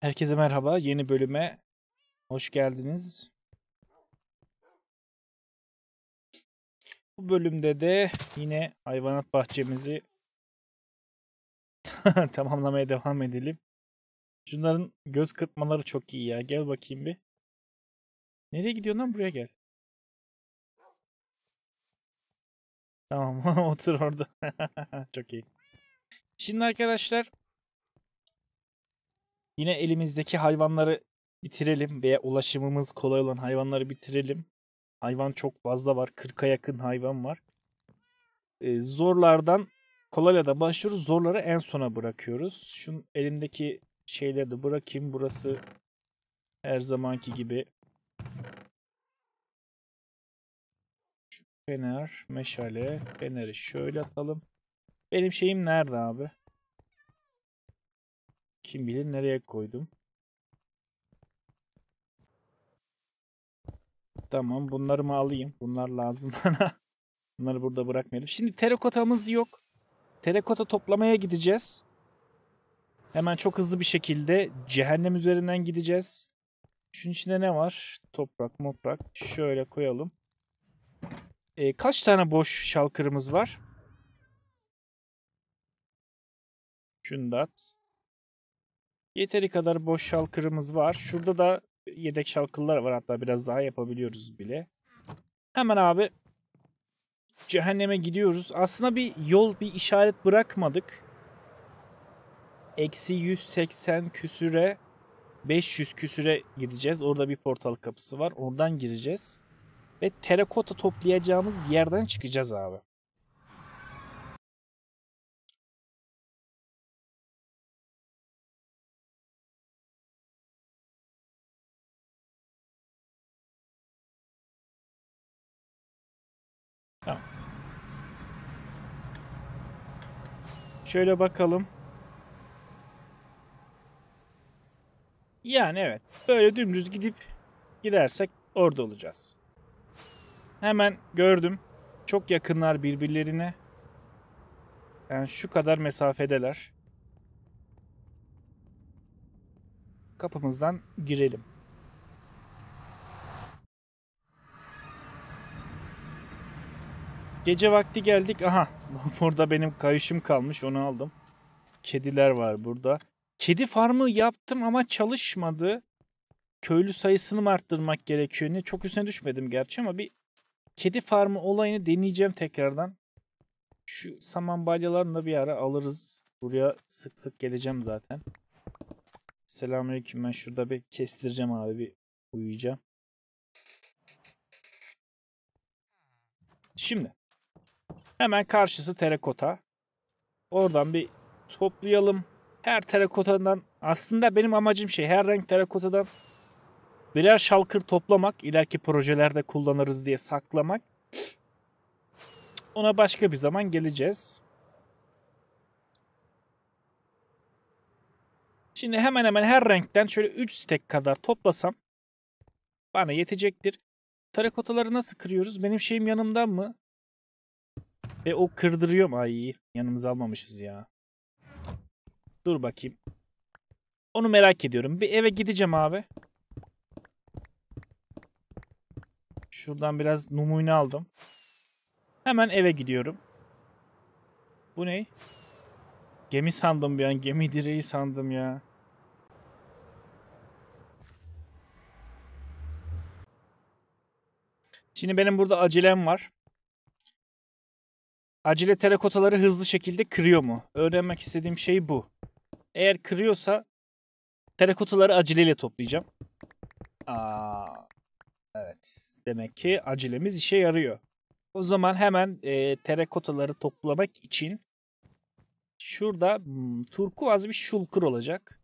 Herkese merhaba. Yeni bölüme hoş geldiniz. Bu bölümde de yine hayvanat bahçemizi tamamlamaya devam edelim. Şunların göz kırpmaları çok iyi ya. Gel bakayım bir. Nereye gidiyorsun lan? Buraya gel. Tamam otur orada. çok iyi. Şimdi arkadaşlar Yine elimizdeki hayvanları bitirelim veya ulaşımımız kolay olan hayvanları bitirelim. Hayvan çok fazla var. 40'a yakın hayvan var. E, zorlardan kolayla da başlıyoruz. Zorları en sona bırakıyoruz. Şu elimdeki şeyleri de bırakayım. Burası her zamanki gibi. Şu fener, meşale. Feneri şöyle atalım. Benim şeyim nerede abi? Kim bilir nereye koydum. Tamam bunları mı alayım? Bunlar lazım bana. Bunları burada bırakmayalım. Şimdi terakotamız yok. Terakota toplamaya gideceğiz. Hemen çok hızlı bir şekilde cehennem üzerinden gideceğiz. Şunun içinde ne var? Toprak, moprak. Şöyle koyalım. E, kaç tane boş şalkırımız var? Şunu da at. Yeteri kadar boş şalkırımız var. Şurada da yedek şalkırlar var. Hatta biraz daha yapabiliyoruz bile. Hemen abi cehenneme gidiyoruz. Aslında bir yol, bir işaret bırakmadık. Eksi 180 küsüre 500 küsüre gideceğiz. Orada bir portal kapısı var. Oradan gireceğiz. Ve terakota toplayacağımız yerden çıkacağız abi. Şöyle bakalım. Yani evet. Böyle dümdüz gidip gidersek orada olacağız. Hemen gördüm. Çok yakınlar birbirlerine. Yani şu kadar mesafedeler. Kapımızdan girelim. Gece vakti geldik. Aha burada benim kayışım kalmış onu aldım. Kediler var burada. Kedi farmı yaptım ama çalışmadı. Köylü sayısını mı arttırmak gerekiyor? Ne? Çok üstüne düşmedim gerçi ama bir kedi farmı olayını deneyeceğim tekrardan. Şu saman balyalarını da bir ara alırız. Buraya sık sık geleceğim zaten. Selamünaleyküm. Ben şurada bir kestireceğim abi. Bir uyuyacağım. Şimdi Hemen karşısı terakota. Oradan bir toplayalım. Her terakotadan aslında benim amacım şey her renk terakotadan birer şalkır toplamak. ileriki projelerde kullanırız diye saklamak. Ona başka bir zaman geleceğiz. Şimdi hemen hemen her renkten şöyle 3 stek kadar toplasam bana yetecektir. Terakotaları nasıl kırıyoruz? Benim şeyim yanımdan mı? Ve o kırdırıyor mu? Ay yanımıza almamışız ya. Dur bakayım. Onu merak ediyorum. Bir eve gideceğim abi. Şuradan biraz numune aldım. Hemen eve gidiyorum. Bu ne? Gemi sandım bir an. Gemi direği sandım ya. Şimdi benim burada acelem var acile terakotaları hızlı şekilde kırıyor mu? Öğrenmek istediğim şey bu. Eğer kırıyorsa terakotaları aceleyle toplayacağım. Aa, evet. Demek ki acilemiz işe yarıyor. O zaman hemen e, terakotaları toplamak için şurada hmm, turkuaz bir şulkur olacak.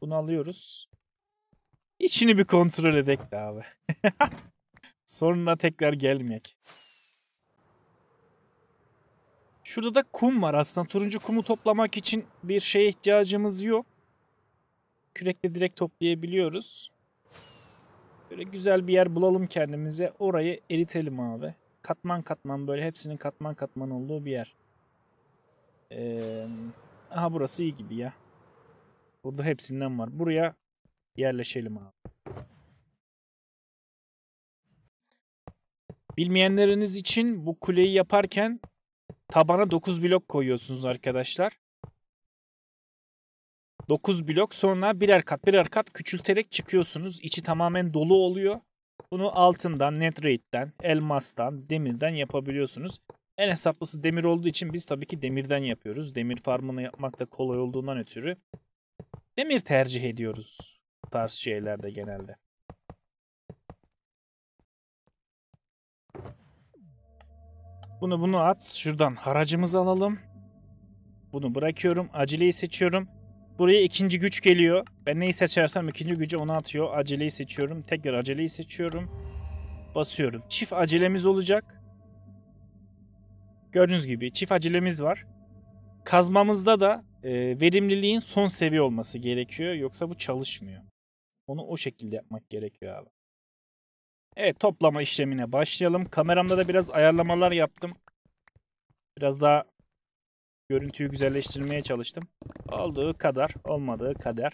Bunu alıyoruz. İçini bir kontrol edek de abi. Sonra tekrar gelmeyek. Şurada da kum var aslında. Turuncu kumu toplamak için bir şeye ihtiyacımız yok. Kürekle direkt toplayabiliyoruz. Böyle güzel bir yer bulalım kendimize. Orayı eritelim abi. Katman katman böyle hepsinin katman katman olduğu bir yer. Ee, aha burası iyi gibi ya. Burada hepsinden var. Buraya yerleşelim abi. Bilmeyenleriniz için bu kuleyi yaparken Tabana 9 blok koyuyorsunuz arkadaşlar. 9 blok sonra birer kat birer kat küçülterek çıkıyorsunuz. İçi tamamen dolu oluyor. Bunu altından, netrate'den, elmastan, demirden yapabiliyorsunuz. En hesaplısı demir olduğu için biz tabii ki demirden yapıyoruz. Demir farmını yapmak da kolay olduğundan ötürü demir tercih ediyoruz bu tarz şeylerde genelde. Bunu bunu at. Şuradan haracımızı alalım. Bunu bırakıyorum. Aceleyi seçiyorum. Buraya ikinci güç geliyor. Ben neyi seçersem ikinci gücü onu atıyor. Aceleyi seçiyorum. Tekrar aceleyi seçiyorum. Basıyorum. Çift acelemiz olacak. Gördüğünüz gibi çift acelemiz var. Kazmamızda da e, verimliliğin son seviye olması gerekiyor. Yoksa bu çalışmıyor. Onu o şekilde yapmak gerekiyor abi. Evet toplama işlemine başlayalım. Kameramda da biraz ayarlamalar yaptım. Biraz daha görüntüyü güzelleştirmeye çalıştım. Olduğu kadar, olmadığı kader.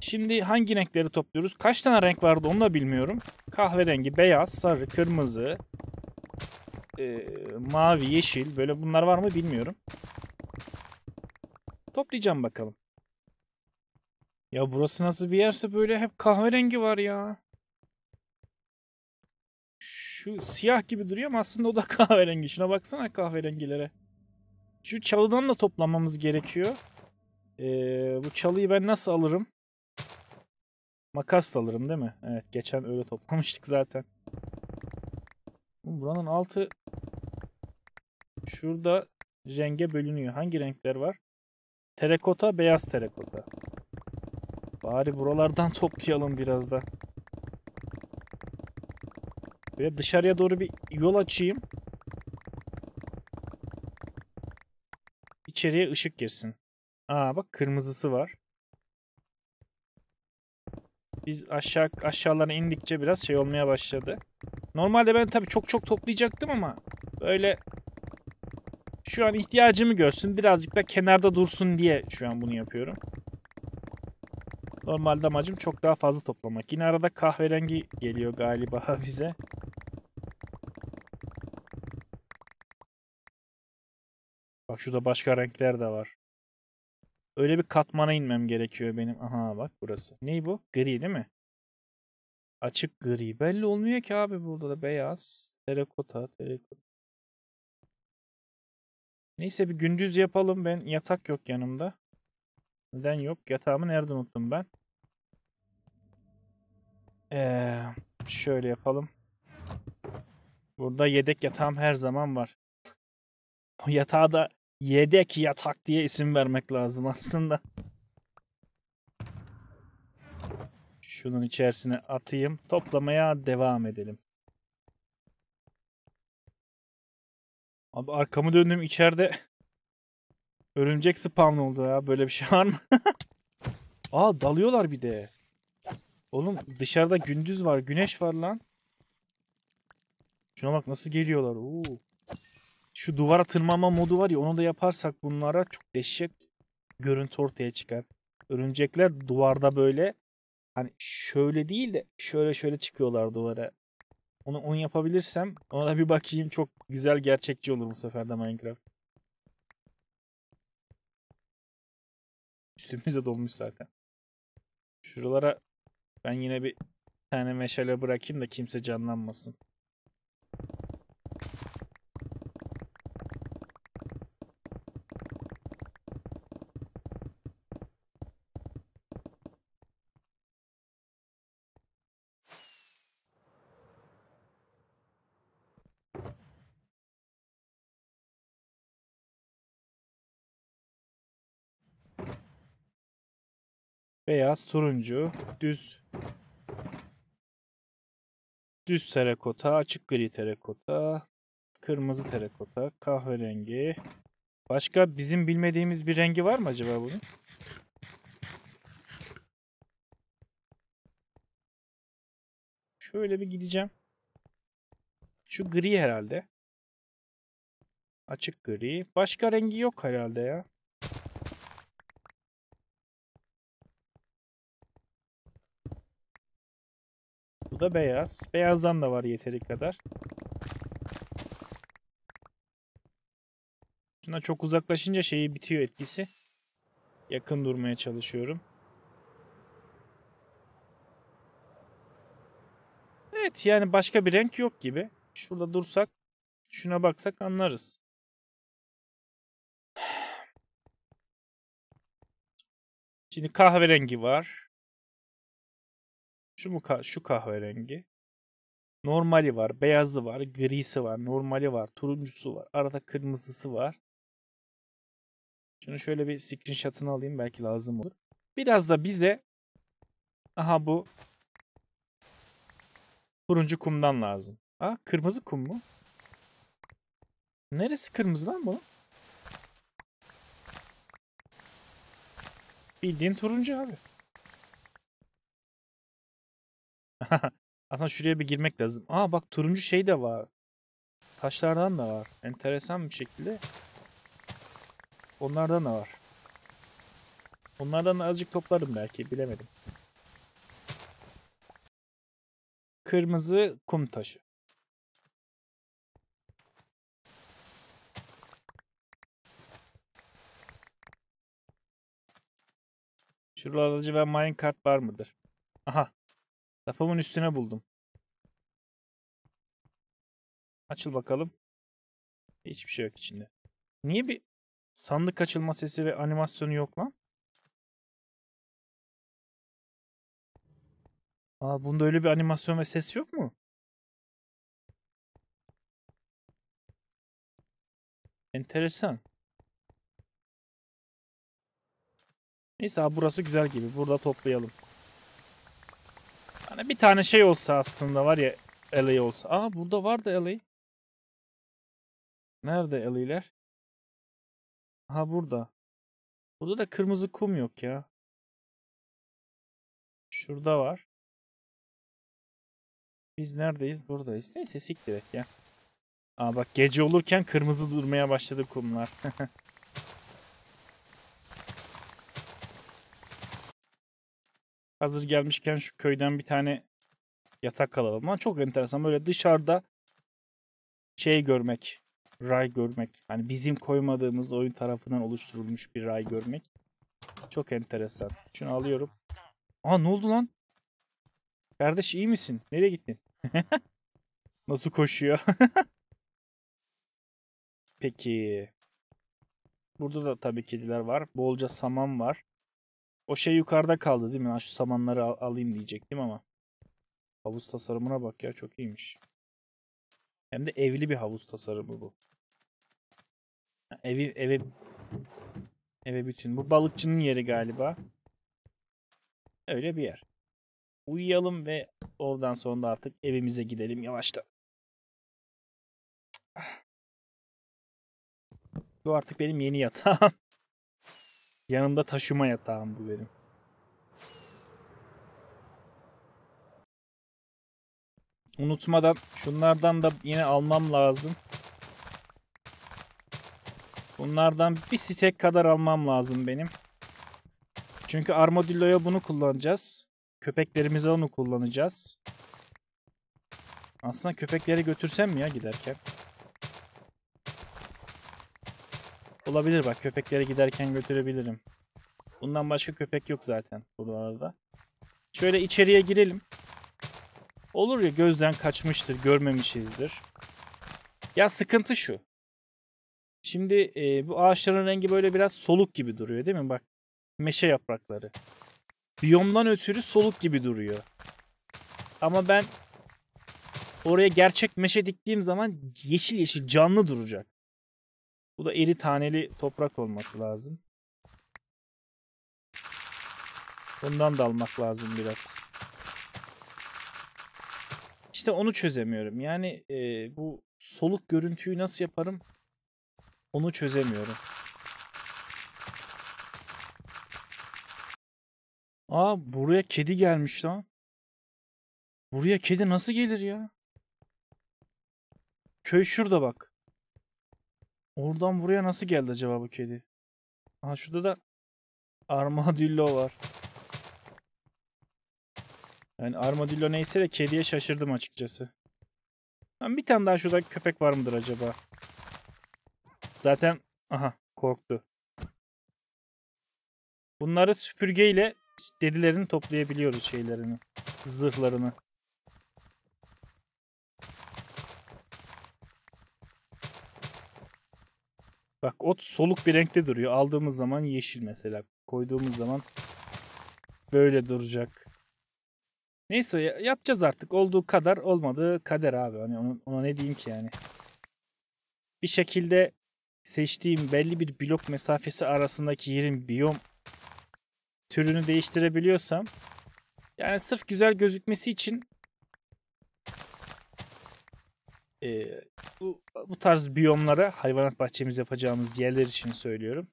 Şimdi hangi renkleri topluyoruz? Kaç tane renk vardı onu da bilmiyorum. Kahverengi, beyaz, sarı, kırmızı, e, mavi, yeşil. Böyle bunlar var mı bilmiyorum. Toplayacağım bakalım. Ya burası nasıl bir yerse böyle hep kahverengi var ya. Şu siyah gibi duruyor ama aslında o da kahverengi. Şuna baksana kahverengilere. Şu çalıdan da toplamamız gerekiyor. Ee, bu çalıyı ben nasıl alırım? Makas da alırım değil mi? Evet geçen öyle toplamıştık zaten. Buranın altı şurada renge bölünüyor. Hangi renkler var? Terekota, beyaz terekota. Bari buralardan toplayalım biraz da. Böyle dışarıya doğru bir yol açayım. İçeriye ışık girsin. Aa bak kırmızısı var. Biz aşağı aşağılara indikçe biraz şey olmaya başladı. Normalde ben tabii çok çok toplayacaktım ama böyle şu an ihtiyacımı görsün birazcık da kenarda dursun diye şu an bunu yapıyorum. Normalde amacım çok daha fazla toplamak. Yine arada kahverengi geliyor galiba bize. Bak şurada başka renkler de var. Öyle bir katmana inmem gerekiyor benim. Aha bak burası. Ney bu? Gri değil mi? Açık gri. Belli olmuyor ki abi burada da beyaz. Terakota, terakota. Neyse bir gündüz yapalım. Ben yatak yok yanımda. Neden yok? Yatağımı nerede unuttum ben? Ee, şöyle yapalım. Burada yedek yatağım her zaman var. O yatağı da Yedek yatak diye isim vermek lazım aslında. Şunun içerisine atayım. Toplamaya devam edelim. Abi arkamı döndüm içeride örümcek spawn oldu ya. Böyle bir şey var mı? Aa dalıyorlar bir de. Oğlum dışarıda gündüz var. Güneş var lan. Şuna bak nasıl geliyorlar. Oo şu duvara tırmanma modu var ya onu da yaparsak bunlara çok dehşet görüntü ortaya çıkar. Örümcekler duvarda böyle hani şöyle değil de şöyle şöyle çıkıyorlar duvara. Onu, onu yapabilirsem ona da bir bakayım çok güzel gerçekçi olur bu sefer de Minecraft. Üstümüze dolmuş zaten. Şuralara ben yine bir tane meşale bırakayım da kimse canlanmasın. Beyaz, turuncu, düz düz terakota, açık gri terakota, kırmızı terakota, kahverengi. Başka bizim bilmediğimiz bir rengi var mı acaba bunun? Şöyle bir gideceğim. Şu gri herhalde. Açık gri. Başka rengi yok herhalde ya. Bu da beyaz. Beyazdan da var yeteri kadar. Şuna çok uzaklaşınca şeyi bitiyor etkisi. Yakın durmaya çalışıyorum. Evet yani başka bir renk yok gibi. Şurada dursak şuna baksak anlarız. Şimdi kahverengi var. Şu mu kah- şu kahverengi. Normali var, beyazı var, grisi var, normali var, turuncusu var, arada kırmızısı var. Şunu şöyle bir screenshot'ını alayım belki lazım olur. Biraz da bize aha bu turuncu kumdan lazım. Ha kırmızı kum mu? Neresi kırmızı lan bu? Bildiğin turuncu abi. Aslında şuraya bir girmek lazım. Aa bak turuncu şey de var. Taşlardan da var. Enteresan bir şekilde. Onlardan da var. Onlardan da azıcık toplarım belki bilemedim. Kırmızı kum taşı. Şuralarda acaba minecart var mıdır? Aha Kafamın üstüne buldum. Açıl bakalım. Hiçbir şey yok içinde. Niye bir sandık açılma sesi ve animasyonu yok lan? Aa bunda öyle bir animasyon ve ses yok mu? Enteresan. Neyse abi burası güzel gibi. Burada toplayalım. Hani bir tane şey olsa aslında var ya LA olsa. Aa burada var da LA. Nerede LA'ler? Ha burada. Burada da kırmızı kum yok ya. Şurada var. Biz neredeyiz? Buradayız. Neyse sik direkt ya. Aa bak gece olurken kırmızı durmaya başladı kumlar. Hazır gelmişken şu köyden bir tane yatak alalım. Ama çok enteresan böyle dışarıda şey görmek, ray görmek. Hani bizim koymadığımız oyun tarafından oluşturulmuş bir ray görmek. Çok enteresan. Şunu alıyorum. Aa ne oldu lan? Kardeş iyi misin? Nereye gittin? Nasıl koşuyor? Peki. Burada da tabii kediler var. Bolca saman var. O şey yukarıda kaldı değil mi? Ben şu samanları al alayım diyecektim ama. Havuz tasarımına bak ya çok iyiymiş. Hem de evli bir havuz tasarımı bu. Ha, evi eve eve bütün. Bu balıkçının yeri galiba. Öyle bir yer. Uyuyalım ve oradan sonra da artık evimize gidelim yavaşta. Ah. Bu artık benim yeni yatağım. Yanımda taşıma yatağım bu benim. Unutmadan şunlardan da yine almam lazım. Bunlardan bir stek kadar almam lazım benim. Çünkü armadilloya bunu kullanacağız. Köpeklerimize onu kullanacağız. Aslında köpekleri götürsem mi ya giderken? Olabilir bak köpeklere giderken götürebilirim. Bundan başka köpek yok zaten buralarda. Şöyle içeriye girelim. Olur ya gözden kaçmıştır, görmemişizdir. Ya sıkıntı şu. Şimdi e, bu ağaçların rengi böyle biraz soluk gibi duruyor değil mi? Bak meşe yaprakları. Biyomdan ötürü soluk gibi duruyor. Ama ben oraya gerçek meşe diktiğim zaman yeşil yeşil canlı duracak. Bu da eri taneli toprak olması lazım. Bundan da almak lazım biraz. İşte onu çözemiyorum. Yani e, bu soluk görüntüyü nasıl yaparım onu çözemiyorum. Aa buraya kedi gelmiş lan. Buraya kedi nasıl gelir ya? Köy şurada bak. Oradan buraya nasıl geldi acaba bu kedi? Aha şurada da armadillo var. Yani armadillo neyse de kediye şaşırdım açıkçası. Ben bir tane daha şurada köpek var mıdır acaba? Zaten aha korktu. Bunları süpürgeyle derilerini toplayabiliyoruz şeylerini. Zırhlarını. Bak ot soluk bir renkte duruyor. Aldığımız zaman yeşil mesela. Koyduğumuz zaman böyle duracak. Neyse yapacağız artık. Olduğu kadar olmadı kader abi. Hani ona, ona ne diyeyim ki yani. Bir şekilde seçtiğim belli bir blok mesafesi arasındaki yerin biyom türünü değiştirebiliyorsam yani sırf güzel gözükmesi için e, bu, bu tarz biyomlara hayvanat bahçemiz yapacağımız yerler için söylüyorum.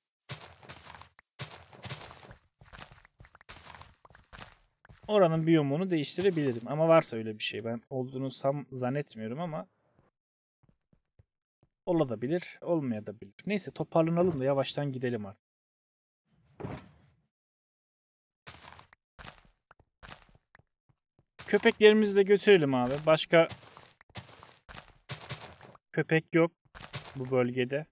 Oranın biyomunu değiştirebilirim ama varsa öyle bir şey. Ben olduğunu sam zannetmiyorum ama olabilir, olmayabilir. Neyse toparlanalım da yavaştan gidelim artık. Köpeklerimizi de götürelim abi. Başka köpek yok bu bölgede.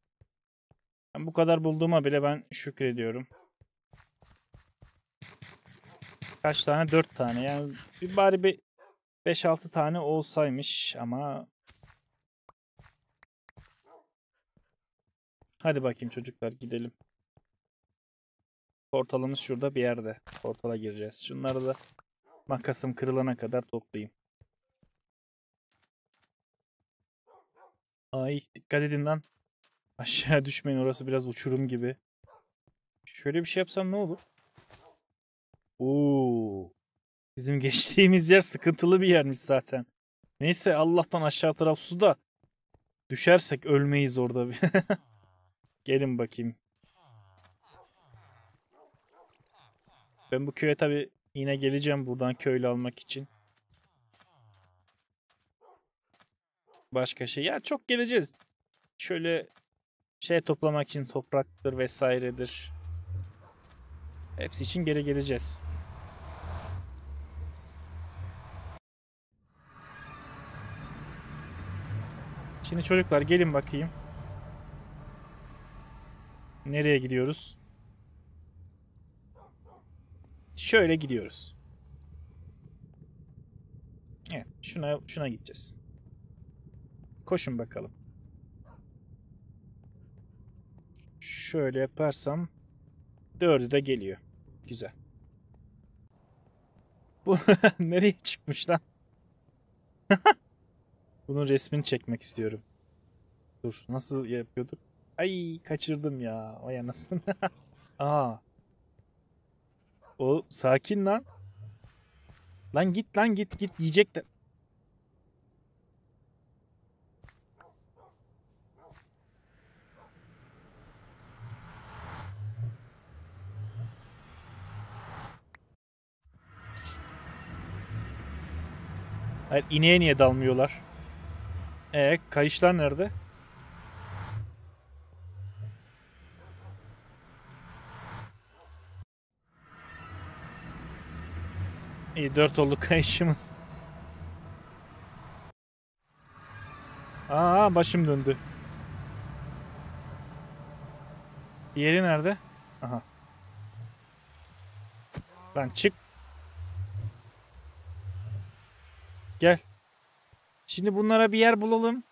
Ben bu kadar bulduğuma bile ben şükrediyorum. Kaç tane? 4 tane. Yani bir bari bir 5-6 tane olsaymış ama Hadi bakayım çocuklar gidelim. Portalımız şurada bir yerde. Portala gireceğiz. Şunları da makasım kırılana kadar toplayayım. Ay dikkat edin lan. Aşağı düşmeyin orası biraz uçurum gibi. Şöyle bir şey yapsam ne olur? Oo. Bizim geçtiğimiz yer sıkıntılı bir yermiş zaten. Neyse Allah'tan aşağı taraf suda düşersek ölmeyiz orada. Gelin bakayım. Ben bu köye tabi yine geleceğim buradan köylü almak için. başka şey. Ya çok geleceğiz. Şöyle şey toplamak için topraktır vesairedir. Hepsi için geri geleceğiz. Şimdi çocuklar gelin bakayım. Nereye gidiyoruz? Şöyle gidiyoruz. Evet, şuna şuna gideceğiz. Koşun bakalım. Şöyle yaparsam dördü de geliyor. Güzel. Bu nereye çıkmış lan? Bunun resmini çekmek istiyorum. Dur nasıl yapıyorduk? Ay kaçırdım ya. Vay anasını. Aa. O sakin lan. Lan git lan git git yiyecek de. Hayır ineğe niye dalmıyorlar? E kayışlar nerede? İyi dört oldu kayışımız. Aa başım döndü. Diğeri nerede? Aha. Lan çık Gel. Şimdi bunlara bir yer bulalım.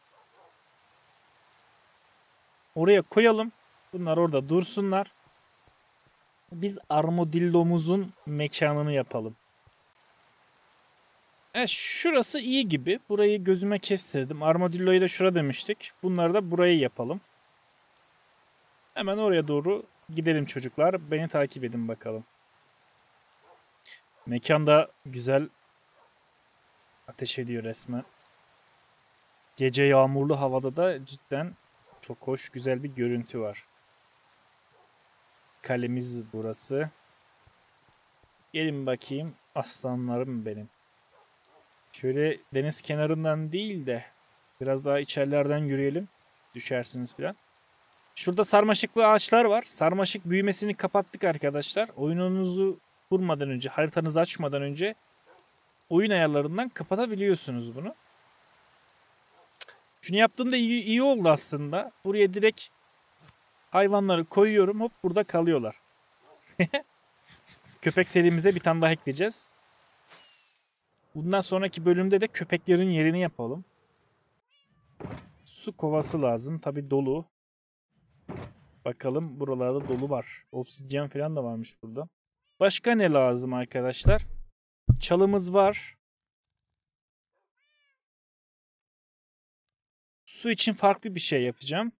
Oraya koyalım. Bunlar orada dursunlar. Biz armadillomuzun mekanını yapalım. E, şurası iyi gibi. Burayı gözüme kestirdim. Armadillo'yu da şura demiştik. Bunları da burayı yapalım. Hemen oraya doğru gidelim çocuklar. Beni takip edin bakalım. Mekanda güzel ateş ediyor resmen. Gece yağmurlu havada da cidden çok hoş güzel bir görüntü var. Kalemiz burası. Gelin bakayım aslanlarım benim. Şöyle deniz kenarından değil de biraz daha içerilerden yürüyelim. Düşersiniz falan. Şurada sarmaşıklı ağaçlar var. Sarmaşık büyümesini kapattık arkadaşlar. Oyununuzu kurmadan önce, haritanızı açmadan önce oyun ayarlarından kapatabiliyorsunuz bunu. Şunu yaptığında iyi, iyi oldu aslında. Buraya direkt hayvanları koyuyorum hop burada kalıyorlar. Köpek serimize bir tane daha ekleyeceğiz. Bundan sonraki bölümde de köpeklerin yerini yapalım. Su kovası lazım. Tabi dolu. Bakalım buralarda dolu var. Obsidyen falan da varmış burada. Başka ne lazım arkadaşlar? çalımız var. Su için farklı bir şey yapacağım.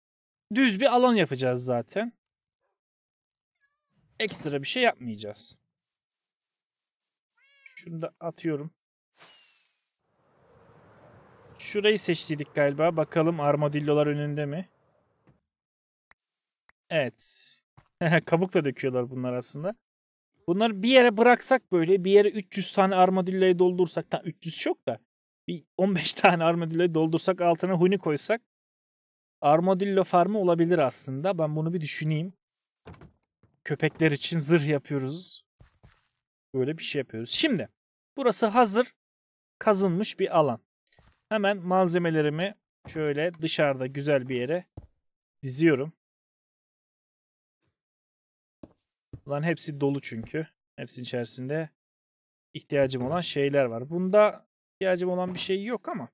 Düz bir alan yapacağız zaten. Ekstra bir şey yapmayacağız. Şunu da atıyorum. Şurayı seçtiydik galiba. Bakalım armadillolar önünde mi? Evet. Kabuk da döküyorlar bunlar aslında. Bunları bir yere bıraksak böyle bir yere 300 tane armadillayı doldursak. Tam 300 çok da. Bir 15 tane armadillayı doldursak altına huni koysak. Armadillo farmı olabilir aslında. Ben bunu bir düşüneyim. Köpekler için zırh yapıyoruz. Böyle bir şey yapıyoruz. Şimdi burası hazır kazınmış bir alan. Hemen malzemelerimi şöyle dışarıda güzel bir yere diziyorum. Bunların hepsi dolu çünkü. Hepsinin içerisinde ihtiyacım olan şeyler var. Bunda ihtiyacım olan bir şey yok ama.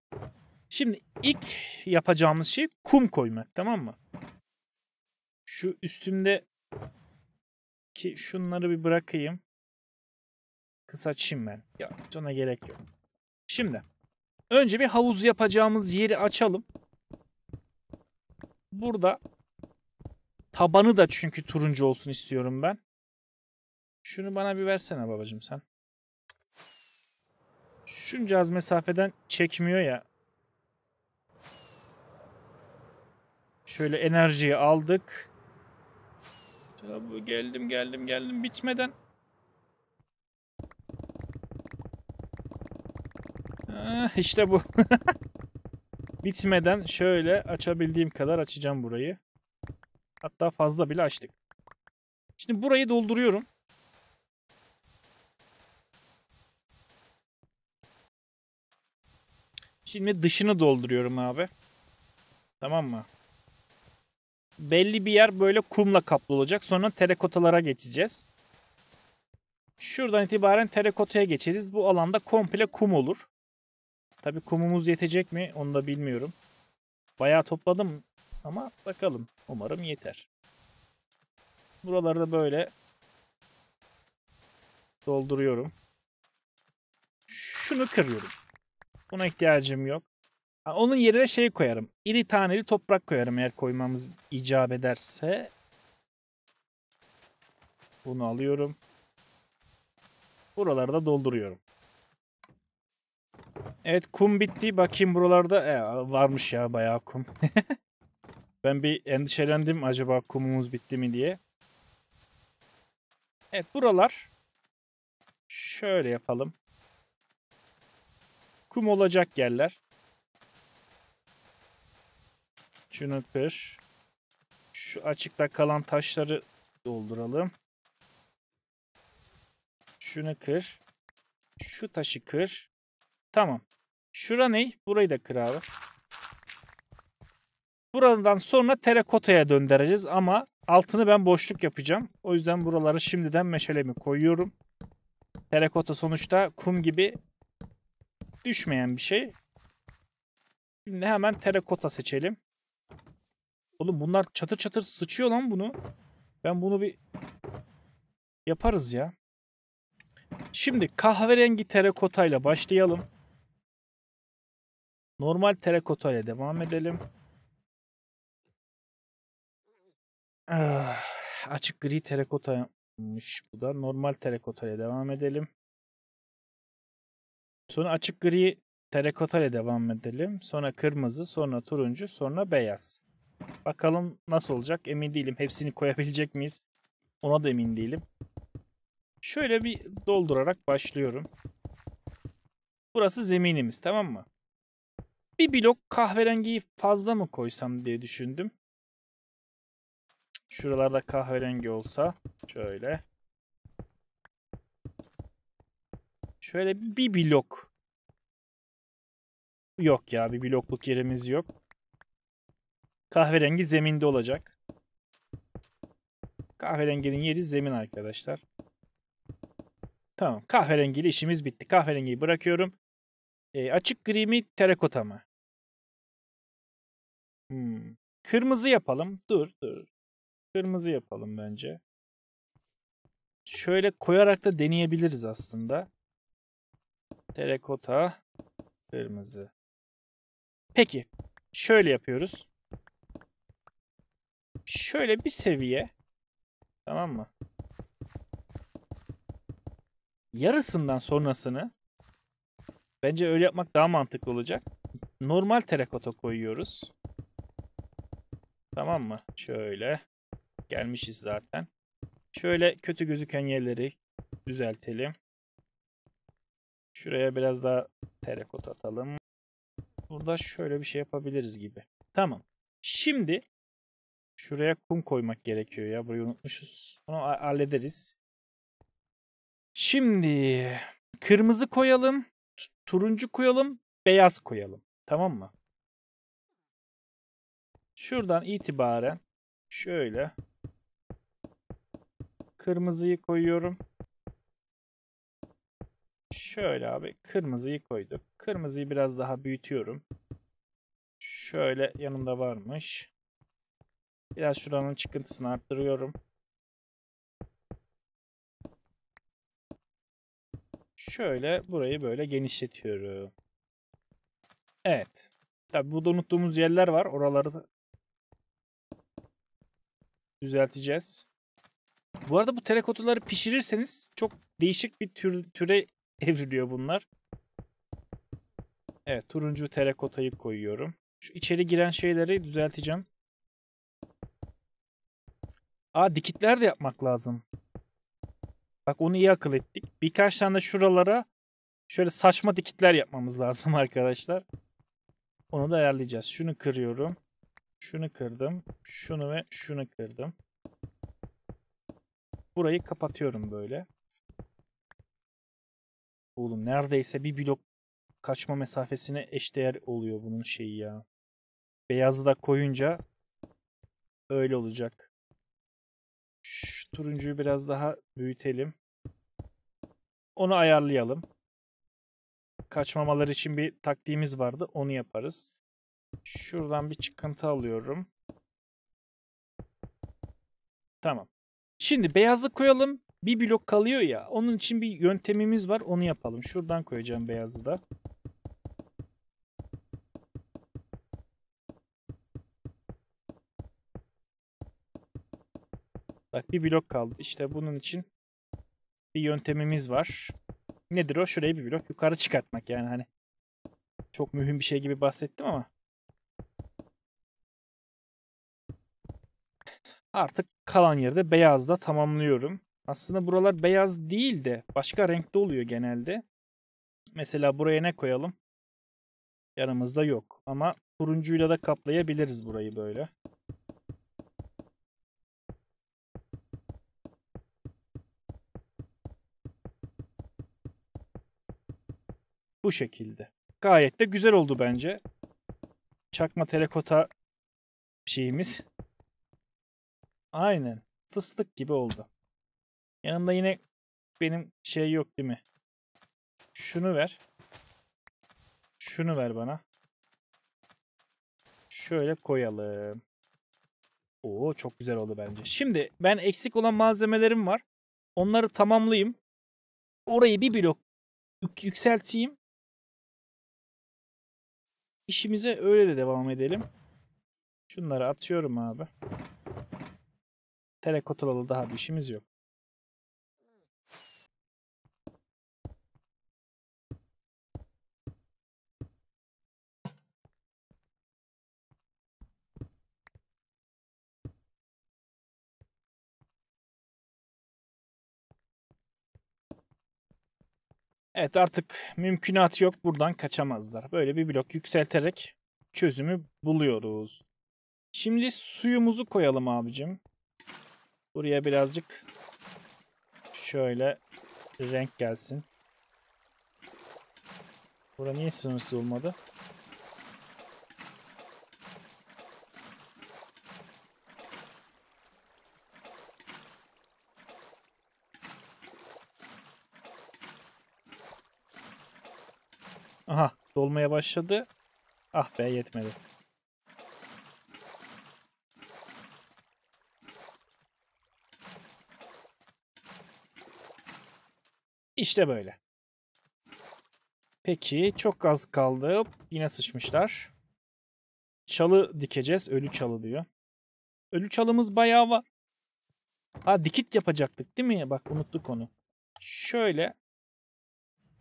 Şimdi ilk yapacağımız şey kum koymak tamam mı? Şu üstümde ki şunları bir bırakayım. Kısa çim ben. Ya ona gerek yok. Şimdi önce bir havuz yapacağımız yeri açalım. Burada tabanı da çünkü turuncu olsun istiyorum ben. Şunu bana bir versene babacım sen. Şunca az mesafeden çekmiyor ya. Şöyle enerjiyi aldık. Tabii geldim geldim geldim bitmeden. Ah, işte bu. bitmeden şöyle açabildiğim kadar açacağım burayı. Hatta fazla bile açtık. Şimdi burayı dolduruyorum. Şimdi dışını dolduruyorum abi. Tamam mı? Belli bir yer böyle kumla kaplı olacak. Sonra terakotalara geçeceğiz. Şuradan itibaren terakotaya geçeriz. Bu alanda komple kum olur. Tabi kumumuz yetecek mi onu da bilmiyorum. Bayağı topladım ama bakalım. Umarım yeter. Buralarda böyle dolduruyorum. Şunu kırıyorum. Buna ihtiyacım yok. Onun yerine şey koyarım. İri taneli toprak koyarım eğer koymamız icap ederse. Bunu alıyorum. Buralarda dolduruyorum. Evet kum bitti. Bakayım buralarda e, varmış ya bayağı kum. ben bir endişelendim acaba kumumuz bitti mi diye. Evet buralar şöyle yapalım kum olacak yerler. Juniper. Şu açıkta kalan taşları dolduralım. Şunu kır. Şu taşı kır. Tamam. Şura ne? Burayı da kır abi. Buradan sonra terakotaya döndüreceğiz ama altını ben boşluk yapacağım. O yüzden buraları şimdiden meşalemi koyuyorum. Terakota sonuçta kum gibi düşmeyen bir şey. Şimdi hemen terakota seçelim. Oğlum bunlar çatır çatır sıçıyor lan bunu. Ben bunu bir yaparız ya. Şimdi kahverengi terakotayla başlayalım. Normal terakotayla devam edelim. Ah, açık gri terakotaymış bu da. Normal terakotayla devam edelim. Sonra açık gri terakota ile devam edelim. Sonra kırmızı, sonra turuncu, sonra beyaz. Bakalım nasıl olacak emin değilim. Hepsini koyabilecek miyiz? Ona da emin değilim. Şöyle bir doldurarak başlıyorum. Burası zeminimiz tamam mı? Bir blok kahverengiyi fazla mı koysam diye düşündüm. Şuralarda kahverengi olsa şöyle. Şöyle bir blok. Yok ya bir blokluk yerimiz yok. Kahverengi zeminde olacak. Kahverenginin yeri zemin arkadaşlar. Tamam kahverengiyle işimiz bitti. Kahverengiyi bırakıyorum. E, açık gri mi terakota mı? Hmm. Kırmızı yapalım. Dur dur. Kırmızı yapalım bence. Şöyle koyarak da deneyebiliriz aslında. Terakota. Kırmızı. Peki. Şöyle yapıyoruz. Şöyle bir seviye. Tamam mı? Yarısından sonrasını bence öyle yapmak daha mantıklı olacak. Normal terakota koyuyoruz. Tamam mı? Şöyle. Gelmişiz zaten. Şöyle kötü gözüken yerleri düzeltelim. Şuraya biraz daha terakot atalım. Burada şöyle bir şey yapabiliriz gibi. Tamam. Şimdi şuraya kum koymak gerekiyor ya. Burayı unutmuşuz. Onu hallederiz. Şimdi kırmızı koyalım, turuncu koyalım, beyaz koyalım. Tamam mı? Şuradan itibaren şöyle kırmızıyı koyuyorum. Şöyle abi kırmızıyı koydum. Kırmızıyı biraz daha büyütüyorum. Şöyle yanında varmış. Biraz şuranın çıkıntısını arttırıyorum. Şöyle burayı böyle genişletiyorum. Evet. Tabi burada unuttuğumuz yerler var. Oraları da düzelteceğiz. Bu arada bu terakotaları pişirirseniz çok değişik bir tür, türe evriliyor bunlar. Evet turuncu terakotayı koyuyorum. Şu içeri giren şeyleri düzelteceğim. Aa dikitler de yapmak lazım. Bak onu iyi akıl ettik. Birkaç tane de şuralara şöyle saçma dikitler yapmamız lazım arkadaşlar. Onu da ayarlayacağız. Şunu kırıyorum. Şunu kırdım. Şunu ve şunu kırdım. Burayı kapatıyorum böyle. Oğlum neredeyse bir blok kaçma mesafesine eşdeğer oluyor bunun şeyi ya. Beyazı da koyunca öyle olacak. Şu turuncuyu biraz daha büyütelim. Onu ayarlayalım. Kaçmamalar için bir taktiğimiz vardı. Onu yaparız. Şuradan bir çıkıntı alıyorum. Tamam. Şimdi beyazı koyalım bir blok kalıyor ya. Onun için bir yöntemimiz var. Onu yapalım. Şuradan koyacağım beyazı da. Bak bir blok kaldı. İşte bunun için bir yöntemimiz var. Nedir o? Şuraya bir blok yukarı çıkartmak yani hani. Çok mühim bir şey gibi bahsettim ama. Artık kalan yerde beyazla tamamlıyorum. Aslında buralar beyaz değil de başka renkte oluyor genelde. Mesela buraya ne koyalım? Yanımızda yok ama turuncuyla da kaplayabiliriz burayı böyle. Bu şekilde. Gayet de güzel oldu bence. Çakma terakota şeyimiz. Aynen. Fıstık gibi oldu. Yanımda yine benim şey yok değil mi? Şunu ver. Şunu ver bana. Şöyle koyalım. Oo çok güzel oldu bence. Şimdi ben eksik olan malzemelerim var. Onları tamamlayayım. Orayı bir blok yükselteyim. İşimize öyle de devam edelim. Şunları atıyorum abi. Telekotolalı daha bir işimiz yok. Evet artık mümkünat yok buradan kaçamazlar. Böyle bir blok yükselterek çözümü buluyoruz. Şimdi suyumuzu koyalım abicim. Buraya birazcık şöyle renk gelsin. burada niye sınırsız olmadı? dolmaya başladı. Ah be yetmedi. İşte böyle. Peki çok az kaldı. yine sıçmışlar. Çalı dikeceğiz. Ölü çalı diyor. Ölü çalımız bayağı var. Ha dikit yapacaktık değil mi? Bak unuttuk onu. Şöyle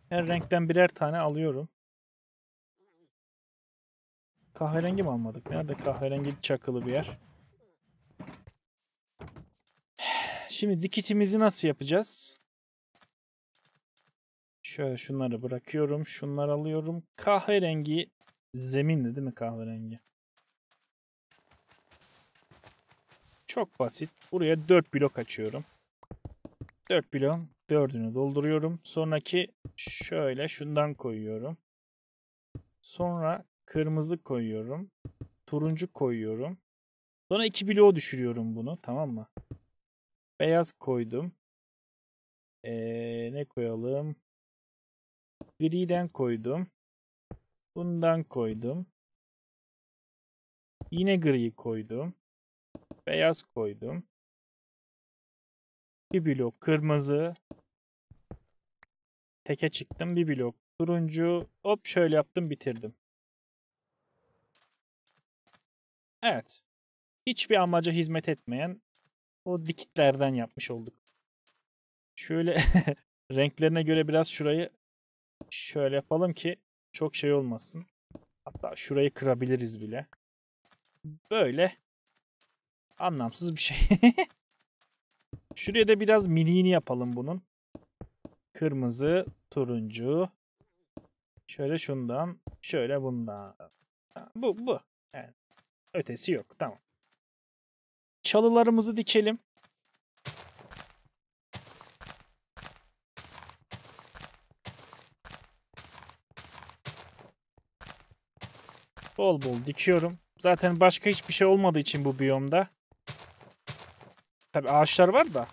her renkten birer tane alıyorum kahverengi mi almadık? Nerede kahverengi çakılı bir yer? Şimdi dikitimizi nasıl yapacağız? Şöyle şunları bırakıyorum. Şunları alıyorum. Kahverengi zemindi değil mi kahverengi? Çok basit. Buraya 4 blok açıyorum. 4 blok 4'ünü dolduruyorum. Sonraki şöyle şundan koyuyorum. Sonra Kırmızı koyuyorum. Turuncu koyuyorum. Sonra iki bloğu düşürüyorum bunu. Tamam mı? Beyaz koydum. Ee, ne koyalım? Griden koydum. Bundan koydum. Yine gri koydum. Beyaz koydum. Bir blok kırmızı. Teke çıktım bir blok. Turuncu hop şöyle yaptım bitirdim. Evet. Hiçbir amaca hizmet etmeyen o dikitlerden yapmış olduk. Şöyle renklerine göre biraz şurayı şöyle yapalım ki çok şey olmasın. Hatta şurayı kırabiliriz bile. Böyle anlamsız bir şey. Şuraya da biraz miniğini yapalım bunun. Kırmızı, turuncu. Şöyle şundan, şöyle bundan. Bu, bu. Evet. Ötesi yok. Tamam. Çalılarımızı dikelim. Bol bol dikiyorum. Zaten başka hiçbir şey olmadığı için bu biyomda. Tabi ağaçlar var da.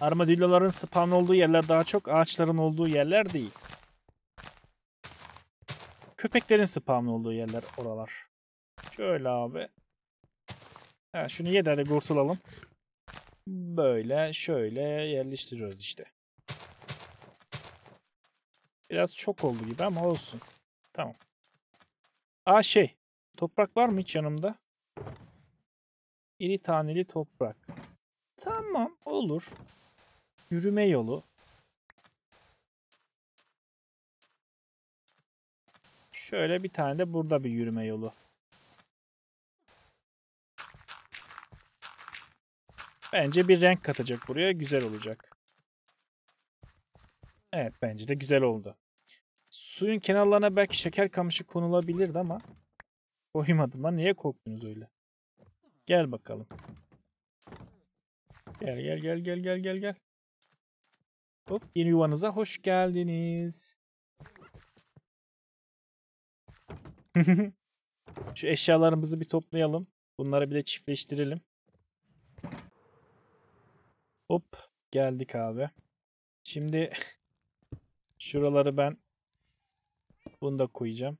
Armadilloların spawn olduğu yerler daha çok ağaçların olduğu yerler değil. Köpeklerin spawn olduğu yerler oralar. Şöyle abi. Evet, şunu yedere kurtulalım. Böyle şöyle yerleştiriyoruz işte. Biraz çok oldu gibi ama olsun. Tamam. Aa şey. Toprak var mı hiç yanımda? İri taneli toprak. Tamam olur. Yürüme yolu. Şöyle bir tane de burada bir yürüme yolu. Bence bir renk katacak buraya. Güzel olacak. Evet bence de güzel oldu. Suyun kenarlarına belki şeker kamışı konulabilirdi ama koymadım lan. Niye korktunuz öyle? Gel bakalım. Gel gel gel gel gel gel gel. Hop yeni yuvanıza hoş geldiniz. Şu eşyalarımızı bir toplayalım. Bunları bir de çiftleştirelim. Hop geldik abi. Şimdi şuraları ben bunu da koyacağım.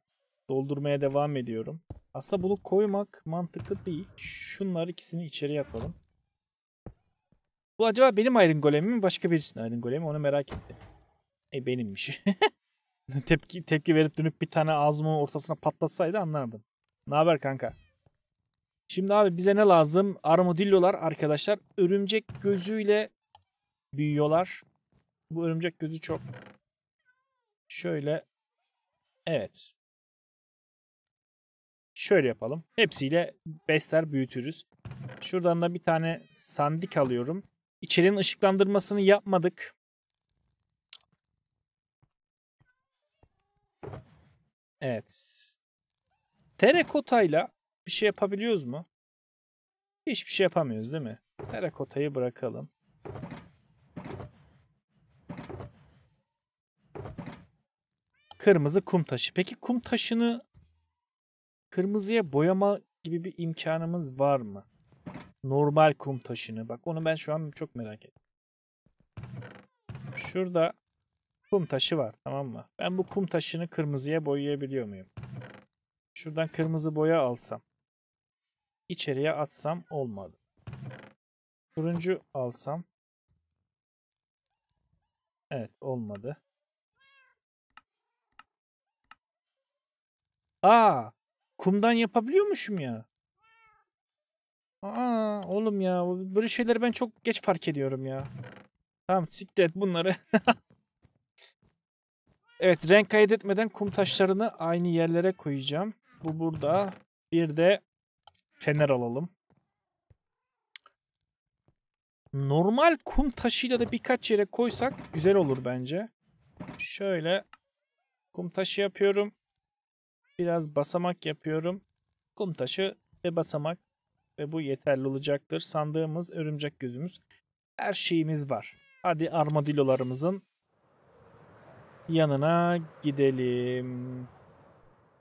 Doldurmaya devam ediyorum. Asla bunu koymak mantıklı değil. Şunlar ikisini içeri yapalım. Bu acaba benim Iron Golem'im mi başka birisinin Iron Golem'i onu merak ettim. E benimmiş. tepki tepki verip dönüp bir tane ağzımın ortasına patlatsaydı anlardım. Ne haber kanka? Şimdi abi bize ne lazım? Armadillolar arkadaşlar örümcek gözüyle büyüyorlar. Bu örümcek gözü çok. Şöyle. Evet. Şöyle yapalım. Hepsiyle besler büyütürüz. Şuradan da bir tane sandik alıyorum. İçerinin ışıklandırmasını yapmadık. Evet. Terakotayla bir şey yapabiliyoruz mu? Hiçbir şey yapamıyoruz değil mi? Terakotayı bırakalım. Kırmızı kum taşı. Peki kum taşını kırmızıya boyama gibi bir imkanımız var mı? Normal kum taşını. Bak onu ben şu an çok merak ettim. Şurada kum taşı var tamam mı? Ben bu kum taşını kırmızıya boyayabiliyor muyum? Şuradan kırmızı boya alsam içeriye atsam olmadı. Turuncu alsam. Evet olmadı. Aa, kumdan yapabiliyormuşum ya. Aa, oğlum ya böyle şeyleri ben çok geç fark ediyorum ya. Tamam siktir et bunları. evet renk kaydetmeden kum taşlarını aynı yerlere koyacağım. Bu burada. Bir de fener alalım. Normal kum taşıyla da birkaç yere koysak güzel olur bence. Şöyle kum taşı yapıyorum. Biraz basamak yapıyorum. Kum taşı ve basamak ve bu yeterli olacaktır. Sandığımız, örümcek gözümüz her şeyimiz var. Hadi armadillolarımızın yanına gidelim.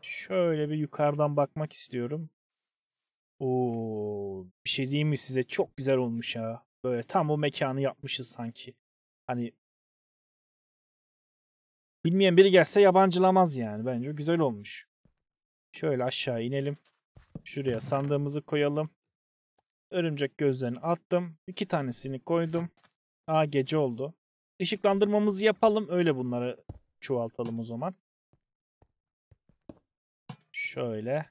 Şöyle bir yukarıdan bakmak istiyorum. Oo, bir şey diyeyim mi size? Çok güzel olmuş ya. Böyle tam bu mekanı yapmışız sanki. Hani bilmeyen biri gelse yabancılamaz yani. Bence güzel olmuş. Şöyle aşağı inelim. Şuraya sandığımızı koyalım. Örümcek gözlerini attım. İki tanesini koydum. Aa gece oldu. Işıklandırmamızı yapalım. Öyle bunları çoğaltalım o zaman. Şöyle.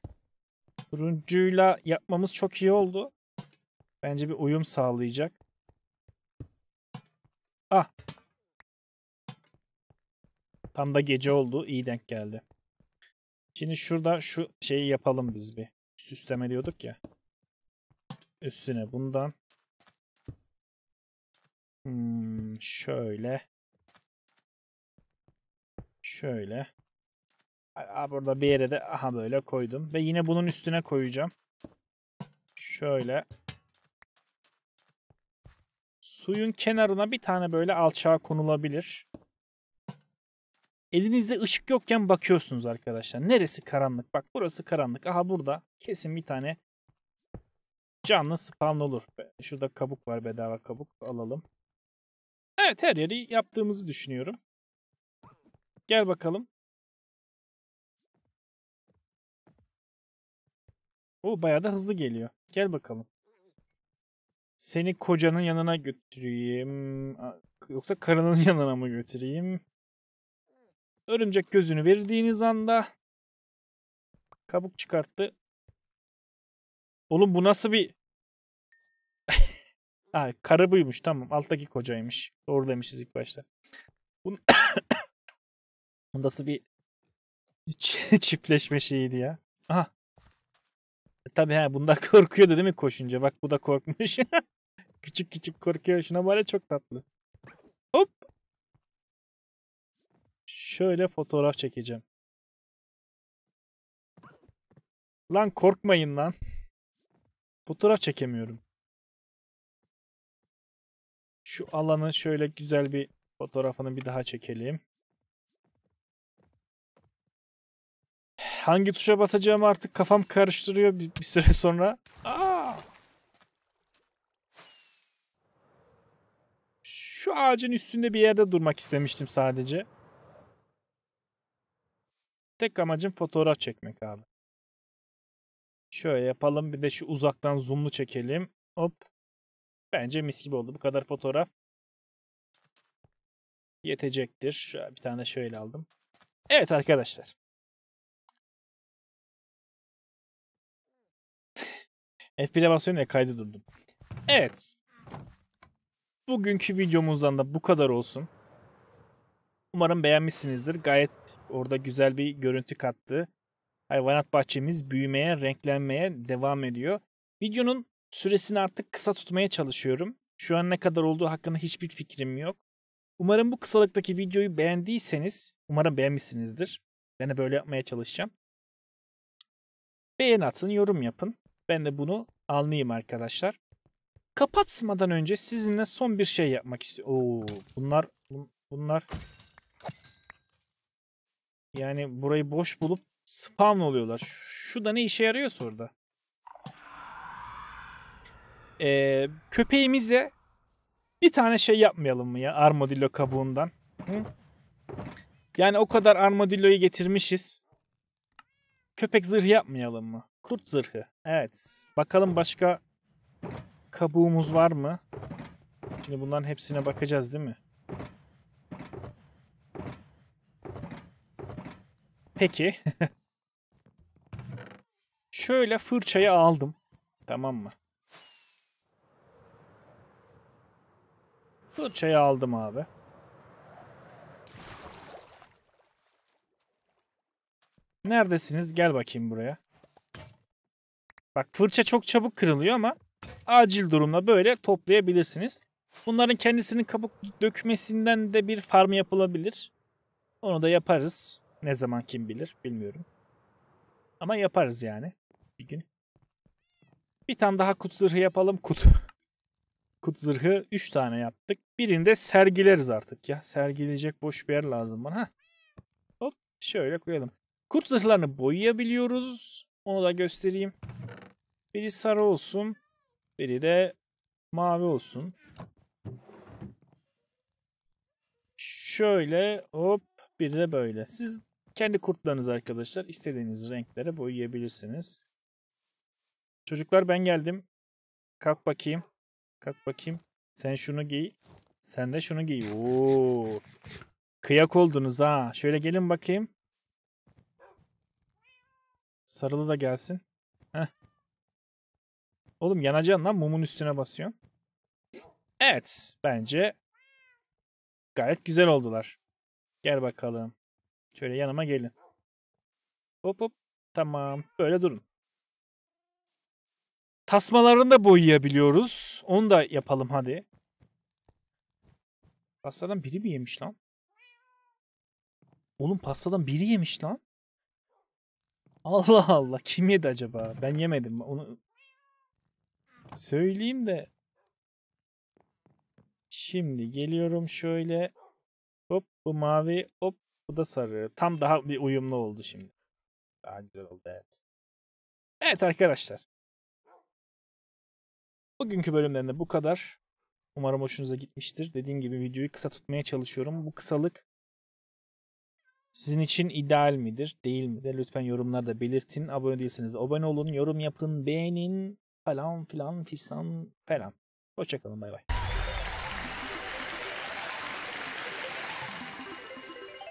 Turuncuyla yapmamız çok iyi oldu. Bence bir uyum sağlayacak. Ah. Tam da gece oldu. İyi denk geldi. Şimdi şurada şu şeyi yapalım biz bir. Süsleme diyorduk ya. Üstüne bundan. Hmm, şöyle. Şöyle burada bir yere de aha böyle koydum. Ve yine bunun üstüne koyacağım. Şöyle. Suyun kenarına bir tane böyle alçağa konulabilir. Elinizde ışık yokken bakıyorsunuz arkadaşlar. Neresi karanlık? Bak burası karanlık. Aha burada kesin bir tane canlı spawn olur. Şurada kabuk var bedava kabuk alalım. Evet her yeri yaptığımızı düşünüyorum. Gel bakalım. O bayağı da hızlı geliyor. Gel bakalım. Seni kocanın yanına götüreyim. Yoksa karının yanına mı götüreyim? Örümcek gözünü verdiğiniz anda kabuk çıkarttı. Oğlum bu nasıl bir... ha, karı buymuş tamam. Alttaki kocaymış. Doğru demişiz ilk başta. Bu nasıl bir çiftleşme şeyiydi ya. Aha Tabii he bunda korkuyordu değil mi koşunca? Bak bu da korkmuş. küçük küçük korkuyor. Şuna böyle çok tatlı. Hop. Şöyle fotoğraf çekeceğim. Lan korkmayın lan. Fotoğraf çekemiyorum. Şu alanı şöyle güzel bir fotoğrafını bir daha çekelim. hangi tuşa basacağımı artık kafam karıştırıyor bir, bir süre sonra. Aa! Şu ağacın üstünde bir yerde durmak istemiştim sadece. Tek amacım fotoğraf çekmek abi. Şöyle yapalım bir de şu uzaktan zoomlu çekelim. Hop. Bence mis gibi oldu bu kadar fotoğraf. Yetecektir. Şöyle bir tane şöyle aldım. Evet arkadaşlar. F1'e basıyorum ya kaydı durdum. Evet. Bugünkü videomuzdan da bu kadar olsun. Umarım beğenmişsinizdir. Gayet orada güzel bir görüntü kattı. Hayvanat bahçemiz büyümeye, renklenmeye devam ediyor. Videonun süresini artık kısa tutmaya çalışıyorum. Şu an ne kadar olduğu hakkında hiçbir fikrim yok. Umarım bu kısalıktaki videoyu beğendiyseniz, umarım beğenmişsinizdir. Ben de böyle yapmaya çalışacağım. Beğen atın, yorum yapın. Ben de bunu anlayayım arkadaşlar. Kapatmadan önce sizinle son bir şey yapmak istiyorum. Oo, bunlar bunlar yani burayı boş bulup spam oluyorlar. Şu da ne işe yarıyor orada? Ee, köpeğimize bir tane şey yapmayalım mı ya armadillo kabuğundan? Hı? Yani o kadar armadilloyu getirmişiz. Köpek zırhı yapmayalım mı? Kurt zırhı. Evet. Bakalım başka kabuğumuz var mı? Şimdi bunların hepsine bakacağız değil mi? Peki. Şöyle fırçayı aldım. Tamam mı? Fırçayı aldım abi. Neredesiniz? Gel bakayım buraya. Bak fırça çok çabuk kırılıyor ama acil durumda böyle toplayabilirsiniz. Bunların kendisinin kabuk dökmesinden de bir farm yapılabilir. Onu da yaparız. Ne zaman kim bilir bilmiyorum. Ama yaparız yani bir gün. Bir tane daha kut zırhı yapalım. Kut. kut zırhı 3 tane yaptık. Birini de sergileriz artık ya. Sergilecek boş bir yer lazım bana. Heh. Hop şöyle koyalım. Kurt zırhlarını boyayabiliyoruz. Onu da göstereyim. Biri sarı olsun. Biri de mavi olsun. Şöyle hop biri de böyle. Siz kendi kurtlarınız arkadaşlar istediğiniz renklere boyayabilirsiniz. Çocuklar ben geldim. Kalk bakayım. Kalk bakayım. Sen şunu giy. Sen de şunu giy. Oo. Kıyak oldunuz ha. Şöyle gelin bakayım. Sarılı da gelsin. Oğlum yanacaksın lan mumun üstüne basıyorsun. Evet bence gayet güzel oldular. Gel bakalım. Şöyle yanıma gelin. Hop hop. Tamam. Böyle durun. Tasmalarını da boyayabiliyoruz. Onu da yapalım hadi. Pastadan biri mi yemiş lan? Oğlum pastadan biri yemiş lan. Allah Allah kim yedi acaba? Ben yemedim. Onu Söyleyeyim de. Şimdi geliyorum şöyle. Hop bu mavi hop bu da sarı. Tam daha bir uyumlu oldu şimdi. Daha güzel oldu evet. Evet arkadaşlar. Bugünkü bölümden de bu kadar. Umarım hoşunuza gitmiştir. Dediğim gibi videoyu kısa tutmaya çalışıyorum. Bu kısalık sizin için ideal midir, değil midir? Lütfen yorumlarda belirtin. Abone değilseniz abone olun, yorum yapın, beğenin falan filan fistan falan. Hoşçakalın bay bay.